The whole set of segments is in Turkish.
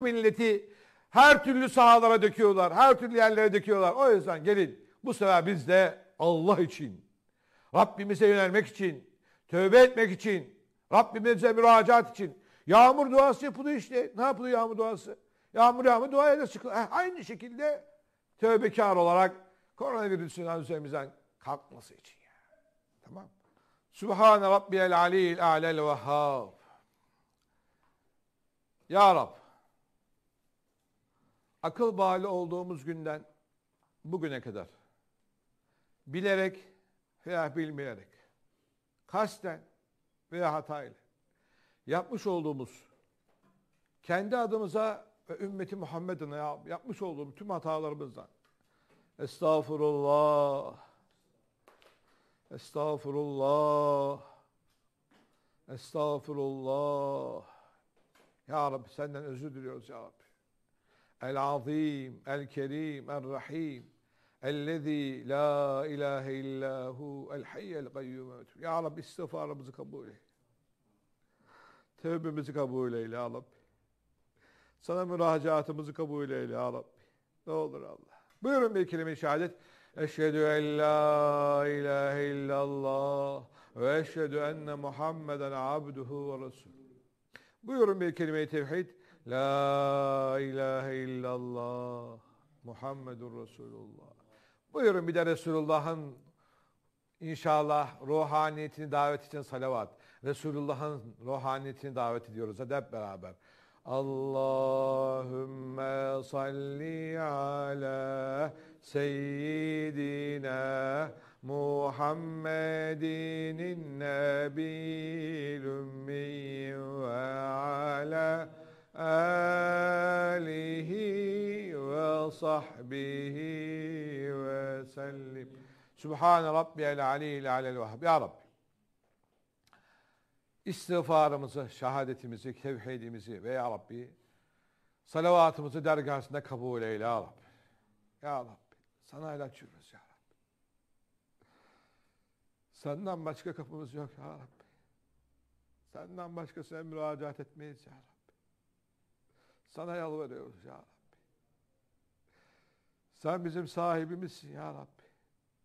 milleti her türlü sahalara döküyorlar. Her türlü yerlere döküyorlar. O yüzden gelin bu sefer biz de Allah için, Rabbimize yönelmek için, tövbe etmek için, Rabbimize müracaat için. Yağmur duası yapılıyor işte. Ne yapılıyor yağmur duası? Yağmur yağmur dua da çıkıyor. Eh, aynı şekilde tövbekar olarak koronavirüsün üzerimizden kalkması için. Yani. Tamam. Sübhane Rabbiyel Alil Alel Vehhab. Ya Rab akıl bağlı olduğumuz günden bugüne kadar bilerek veya bilmeyerek kasten veya hatayla yapmış olduğumuz kendi adımıza ve ümmeti Muhammed'ine yapmış olduğumuz tüm hatalarımızdan estağfurullah estağfurullah estağfurullah ya Rabbi senden özür diliyoruz ya Rabbi El-Azim, El-Kerim, El-Rahim. Ellezî la ilahe illâhu el hayyel kayyum. Ya Rabbi istiğfarımızı kabul eyle. Tevbemizi kabul eyle ya Rabbi. Sana müracaatımızı kabul eyle ya Rabbi. Ne olur Allah. Buyurun bir kelime-i şehadet. Eşhedü en la ilahe illallah ve eşhedü enne Muhammeden abduhu ve resulü. Buyurun bir kelime-i tevhid. La ilahe illallah Muhammedur Resulullah. Buyurun bir de Resulullah'ın inşallah ruhaniyetini davet için salavat. Resulullah'ın ruhaniyetini davet ediyoruz. Hadi hep beraber. Allahümme salli ala seyyidina Muhammedin nebiyyil ümmi ve ala Ali'hi آله وصحبه وسلم Sübhan Rabbi el alil alel vahhab. Ya Rabbi. İstiğfarımızı, şehadetimizi, tevhidimizi ve Ya Rabbi salavatımızı dergahsında kabul eyle Ya Rabbi. Ya Rabbi sana el açıyoruz Ya Rabbi. Senden başka kapımız yok Ya Rabbi. Senden başkasına müracaat etmeyiz Ya Rabbi. Sana yalvarıyoruz ya Rabbi. Sen bizim sahibimizsin ya Rabbi.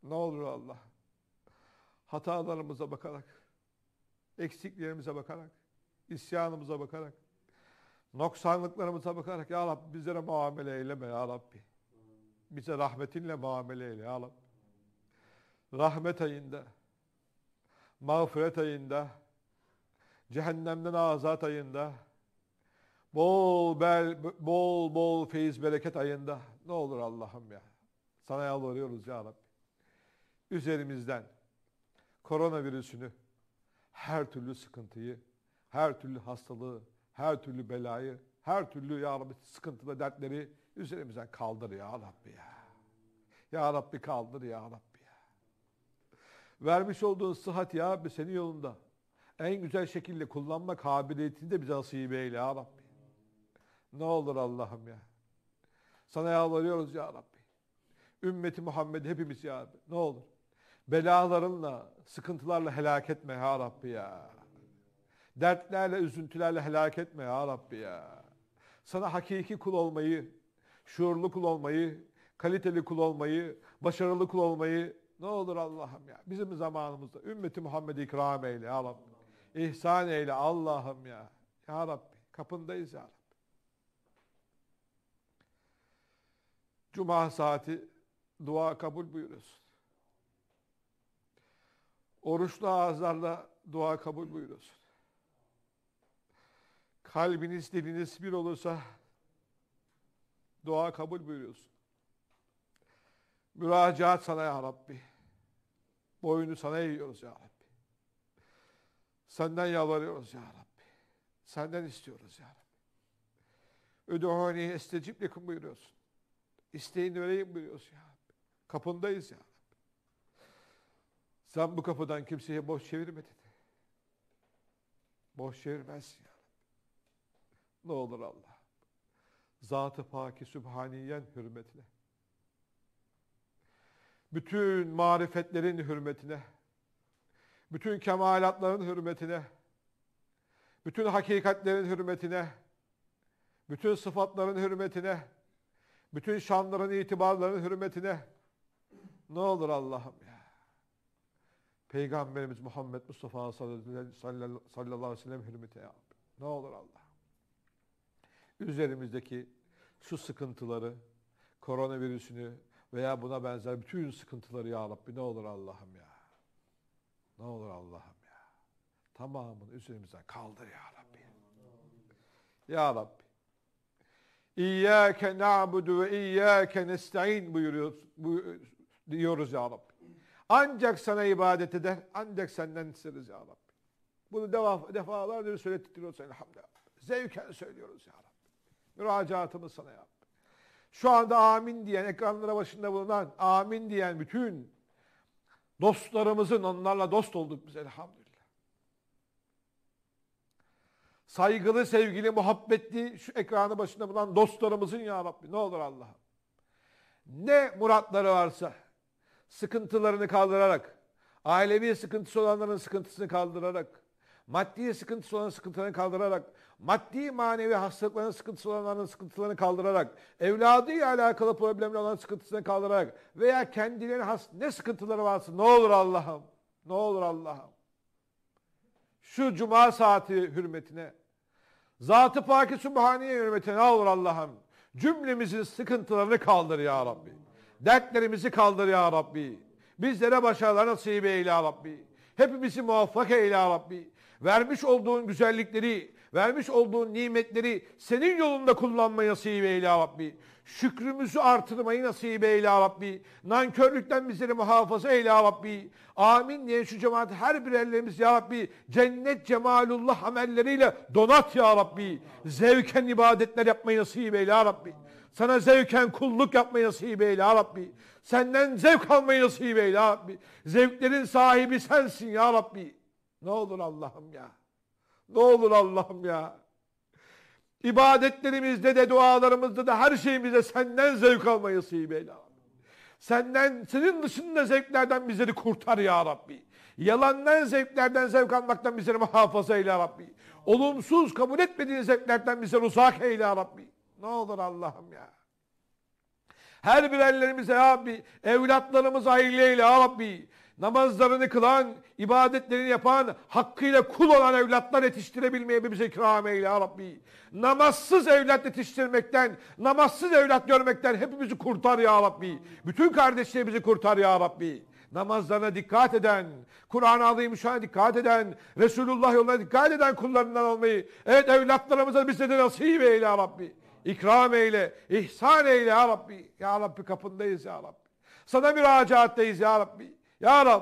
Ne olur Allah. Hatalarımıza bakarak, eksiklerimize bakarak, isyanımıza bakarak, noksanlıklarımıza bakarak ya Rabbi bizlere muamele eyleme ya Rabbi. Bize rahmetinle muamele eyle ya Rabbi. Rahmet ayında, mağfiret ayında, cehennemden azat ayında, Bol bel, bol bol feyiz bereket ayında ne olur Allah'ım ya. Sana yalvarıyoruz ya Rabbi. Üzerimizden koronavirüsünü, her türlü sıkıntıyı, her türlü hastalığı, her türlü belayı, her türlü ya Rabbi sıkıntı dertleri üzerimizden kaldır ya Rabbi ya. Ya Rabbi kaldır ya Rabbi ya. Vermiş olduğun sıhhat ya Rabbi senin yolunda en güzel şekilde kullanma kabiliyetini de bize nasip eyle ya Rabbi. Ne olur Allah'ım ya. Sana yalvarıyoruz ya Rabbi. Ümmeti Muhammed hepimiz ya Rabbi. Ne olur. Belalarınla, sıkıntılarla helak etme ya Rabbi ya. Dertlerle, üzüntülerle helak etme ya Rabbi ya. Sana hakiki kul olmayı, şuurlu kul olmayı, kaliteli kul olmayı, başarılı kul olmayı ne olur Allah'ım ya. Bizim zamanımızda ümmeti Muhammed'i ikram eyle ya Rabbi. İhsan eyle Allah'ım ya. Ya Rabbi kapındayız ya Rabbi. Cuma saati dua kabul buyuruyorsun. Oruçlu ağızlarla dua kabul buyuruyorsun. Kalbiniz, diliniz bir olursa dua kabul buyuruyorsun. Müracaat sana ya Rabbi. Boyunu sana yiyoruz ya Rabbi. Senden yalvarıyoruz ya Rabbi. Senden istiyoruz ya Rabbi. Ödühoni estecib buyuruyorsun. İsteğini öyle biliyoruz ya Kapındayız ya Sen bu kapıdan kimseye boş çevirme dedi. Boş çevirmezsin ya Ne olur Allah. Zat-ı Paki Sübhaniyen hürmetine. Bütün marifetlerin hürmetine. Bütün kemalatların hürmetine. Bütün hakikatlerin hürmetine. Bütün sıfatların hürmetine bütün şanların, itibarların hürmetine ne olur Allah'ım ya. Peygamberimiz Muhammed Mustafa sallallahu aleyhi ve sellem hürmeti ya. Ne olur Allah. Üzerimizdeki şu sıkıntıları, koronavirüsünü veya buna benzer bütün sıkıntıları ya Rabbi ne olur Allah'ım ya. Ne olur Allah'ım ya. Tamamını üzerimizden kaldır ya Rabbi. Ya Rabbi. İyyâke na'budu ve iyyâke nesta'in buyuruyoruz, diyoruz ya Rabbi. Ancak sana ibadet eder, ancak senden isteriz ya Rabbi. Bunu defa, defalarca söylettiriyoruz elhamdülillah. Zevken söylüyoruz ya Rabbi. Müracaatımız sana ya Rabbi. Şu anda amin diyen, ekranlara başında bulunan, amin diyen bütün dostlarımızın onlarla dost olduk biz elhamdülillah. saygılı, sevgili, muhabbetli şu ekranı başında bulan dostlarımızın ya Rabbi ne olur Allah'ım. Ne muratları varsa sıkıntılarını kaldırarak, ailevi sıkıntısı olanların sıkıntısını kaldırarak, maddi sıkıntısı olan sıkıntılarını kaldırarak, maddi manevi hastalıkların sıkıntısı olanların sıkıntılarını kaldırarak, evladıyla alakalı problemli olan sıkıntısını kaldırarak veya kendilerine has ne sıkıntıları varsa ne olur Allah'ım, ne olur Allah'ım. Şu cuma saati hürmetine Zatı ı Pâk-ı Sübhaniye hürmetine olur Allah'ım. Cümlemizin sıkıntılarını kaldır ya Rabbi. Dertlerimizi kaldır ya Rabbi. Bizlere başarılar nasip eyle ya Rabbi. Hepimizi muvaffak eyle ya Rabbi. Vermiş olduğun güzellikleri Vermiş olduğun nimetleri senin yolunda kullanmayı nasip eyle ya Rabbi. Şükrümüzü artırmayı nasip eyle ya Rabbi. Nankörlükten bizleri muhafaza eyle ya Rabbi. Amin diye şu cemaat her birerlerimiz ya Rabbi cennet cemalullah amelleriyle donat ya Rabbi. Zevken ibadetler yapmayı nasip eyle ya Rabbi. Sana zevken kulluk yapmayı nasip eyle ya Rabbi. Senden zevk almayı nasip eyle ya Rabbi. Zevklerin sahibi sensin ya Rabbi. Ne olur Allah'ım ya. Ne olur Allah'ım ya. İbadetlerimizde de dualarımızda da her şeyimize senden zevk almayı nasip eyle. Senden, senin dışında zevklerden bizleri kurtar ya Rabbi. Yalandan zevklerden zevk almaktan bizleri muhafaza eyle Rabbi. Olumsuz kabul etmediğin zevklerden bizleri uzak eyle Rabbi. Ne olur Allah'ım ya. Her birerlerimize ya Rabbi, evlatlarımıza hayırlı eyle ya Rabbi namazlarını kılan, ibadetlerini yapan, hakkıyla kul olan evlatlar yetiştirebilmeye bize ikram eyle ya Rabbi. Namazsız evlat yetiştirmekten, namazsız evlat görmekten hepimizi kurtar ya Rabbi. Bütün kardeşlerimizi kurtar ya Rabbi namazlarına dikkat eden, Kur'an-ı Azimüşşan'a dikkat eden, Resulullah yoluna dikkat eden kullarından olmayı, evet evlatlarımıza bize de nasip eyle ya Rabbi. İkram eyle, ihsan eyle ya Rabbi. Ya Rabbi kapındayız ya Rabbi. Sana müracaattayız ya Rabbi. Ya Rab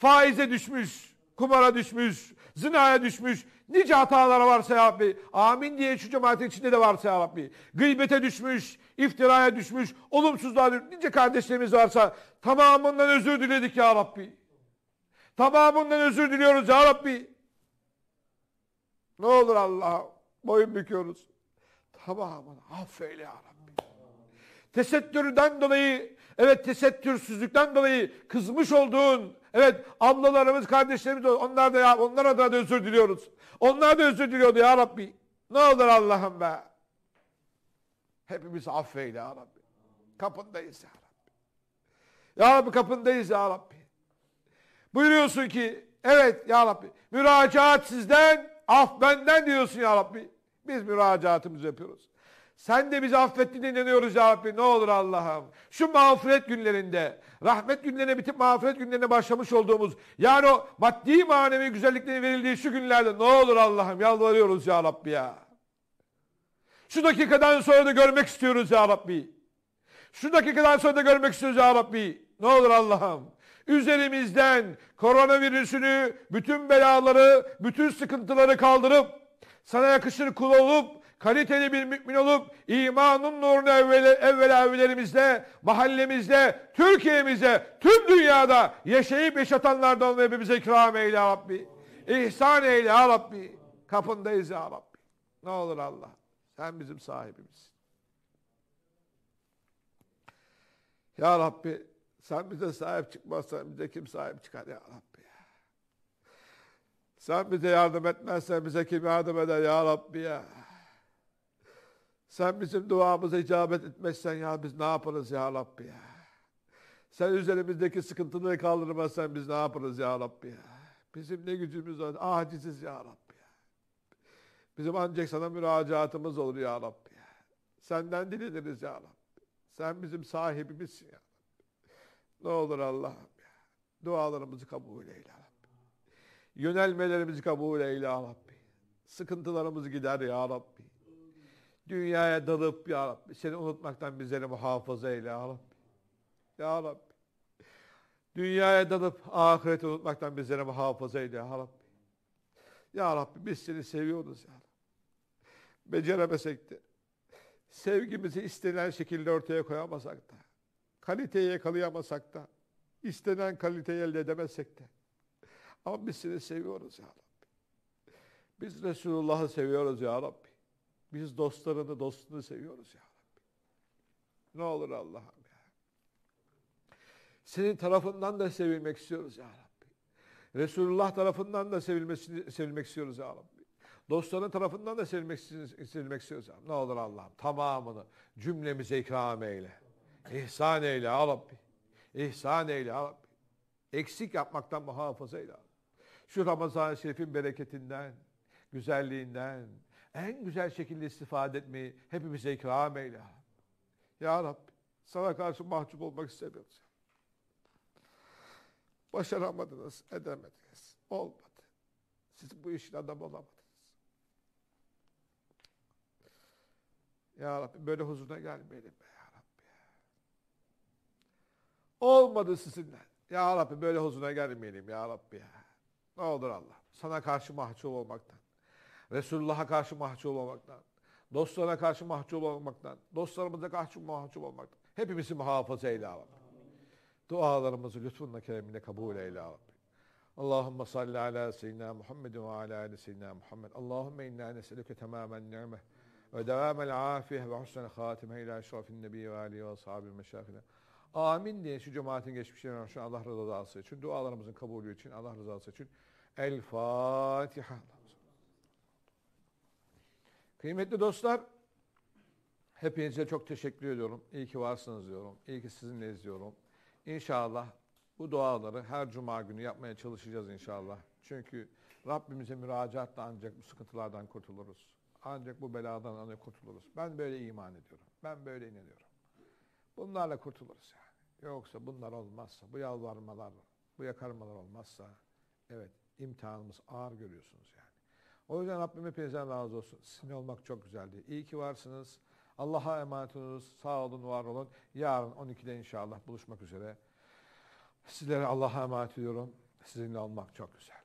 faize düşmüş, kumara düşmüş, zinaya düşmüş, nice hatalara varsa ya Rabbi. Amin diye şu cemaatin içinde de varsa ya Rabbi. Gıybete düşmüş, iftiraya düşmüş, olumsuzluğa düşmüş, nice kardeşlerimiz varsa tamamından özür diledik ya Rabbi. Tamamından özür diliyoruz ya Rabbi. Ne olur Allah boyun büküyoruz. Tamamını affeyle ya Rabbi. Tesettürden dolayı Evet tesettürsüzlükten dolayı kızmış olduğun evet ablalarımız, kardeşlerimiz onlar da ya onlar adına da özür diliyoruz. Onlar da özür diliyordu ya Rabbi. Ne olur Allah'ım be. Hepimiz affeyle ya Rabbi. Kapındayız ya Rabbi. Ya Rabbi kapındayız ya Rabbi. Buyuruyorsun ki evet ya Rabbi müracaat sizden af benden diyorsun ya Rabbi. Biz müracaatımızı yapıyoruz. Sen de bizi affettin deniyoruz ya Rabbi. Ne olur Allah'ım. Şu mağfiret günlerinde, rahmet günlerine bitip mağfiret günlerine başlamış olduğumuz, yani o maddi manevi güzelliklerin verildiği şu günlerde ne olur Allah'ım yalvarıyoruz ya Rabbi ya. Şu dakikadan sonra da görmek istiyoruz ya Rabbi. Şu dakikadan sonra da görmek istiyoruz ya Rabbi. Ne olur Allah'ım. Üzerimizden koronavirüsünü, bütün belaları, bütün sıkıntıları kaldırıp sana yakışır kul olup kaliteli bir mümin olup imanın nurunu evvel, evvel avilerimizde, mahallemizde, Türkiye'mizde, tüm dünyada yaşayıp yaşatanlardan olmayı hepimize ikram eyle ya Rabbi. İhsan eyle ya Rabbi. Kapındayız ya Rabbi. Ne olur Allah. Sen bizim sahibimizsin. Ya Rabbi sen bize sahip çıkmazsan bize kim sahip çıkar ya Rabbi ya. Sen bize yardım etmezsen bize kim yardım eder ya Rabbi ya. Sen bizim duamızı icabet etmezsen ya biz ne yaparız ya Rabbi ya. Sen üzerimizdeki sıkıntını kaldırmazsan biz ne yaparız ya Rabbi ya. Bizim ne gücümüz var. Aciziz ya Rabbi ya. Bizim ancak sana müracaatımız olur ya Rabbi ya. Senden dileniriz ya Rabbi. Sen bizim sahibimizsin ya Rabbi. Ne olur Allah'ım ya. Dualarımızı kabul eyle ya Rabbi. Yönelmelerimizi kabul eyle ya Rabbi. Sıkıntılarımız gider ya Rabbi. Dünyaya dalıp ya Rabbi seni unutmaktan bizleri muhafaza eyle ya Rabbi. Ya Rabbi. Dünyaya dalıp ahireti unutmaktan bizleri muhafaza eyle ya Rabbi. Ya Rabbi biz seni seviyoruz ya Rabbi. Beceremesek de, sevgimizi istenen şekilde ortaya koyamasak da, kaliteyi yakalayamasak da, istenen kaliteyi elde edemezsek de. Ama biz seni seviyoruz ya Rabbi. Biz Resulullah'ı seviyoruz ya Rabbi. Biz dostlarını, dostunu seviyoruz ya Rabbi. Ne olur Allah'ım ya. Senin tarafından da sevilmek istiyoruz ya Rabbi. Resulullah tarafından da sevilmesini, sevilmek istiyoruz ya Rabbi. Dostların tarafından da sevilmek, sevilmek istiyoruz. Ya Rabbi. Ne olur Allah'ım tamamını cümlemize ikram eyle. İhsan eyle ya Rabbi. İhsan eyle ya Rabbi. Eksik yapmaktan muhafaza eyle. Şu Ramazan-ı Şerif'in bereketinden, güzelliğinden, en güzel şekilde istifade etmeyi hepimize ikram eyle. Ya Rabbi sana karşı mahcup olmak istemiyoruz. Başaramadınız, edemediniz. Olmadı. Siz bu işin adamı olamadınız. Ya Rabbi böyle huzuruna gelmeyelim be ya Rabbi. Olmadı sizinle. Ya Rabbi böyle huzuruna gelmeyelim ya Rabbi. Ne olur Allah. Sana karşı mahcup olmaktan. Resulullah'a karşı mahcup olmaktan, dostlarına karşı mahcup olmaktan, dostlarımıza karşı mahcup olmaktan. Hepimizi muhafaza eyle Rabbim. Dualarımızı lütfunla keremine kabul eyle Rabbim. Allahümme salli ala seyyidina Muhammed ve ala ali seyyidina Muhammed. Allahümme inna neselüke tamamen ni'meh ve devamel afiyeh ve husnel hatime ila eşrafin nebi ve alihi ve ashabi meşafine. Amin diye şu cemaatin geçmişlerine şu Allah rızası için, dualarımızın kabulü için, Allah rızası için El Fatiha. Kıymetli dostlar, hepinize çok teşekkür ediyorum. İyi ki varsınız diyorum. İyi ki sizinleyiz diyorum. İnşallah bu duaları her cuma günü yapmaya çalışacağız inşallah. Çünkü Rabbimize müracaatla ancak bu sıkıntılardan kurtuluruz. Ancak bu beladan ancak kurtuluruz. Ben böyle iman ediyorum. Ben böyle inanıyorum. Bunlarla kurtuluruz yani. Yoksa bunlar olmazsa, bu yalvarmalar, bu yakarmalar olmazsa evet imtihanımız ağır görüyorsunuz yani. O yüzden Rabbim hepinizden razı olsun. Sizin olmak çok güzeldi. İyi ki varsınız. Allah'a emanet olunuz. Sağ olun, var olun. Yarın 12'de inşallah buluşmak üzere. Sizlere Allah'a emanet ediyorum. Sizinle olmak çok güzel.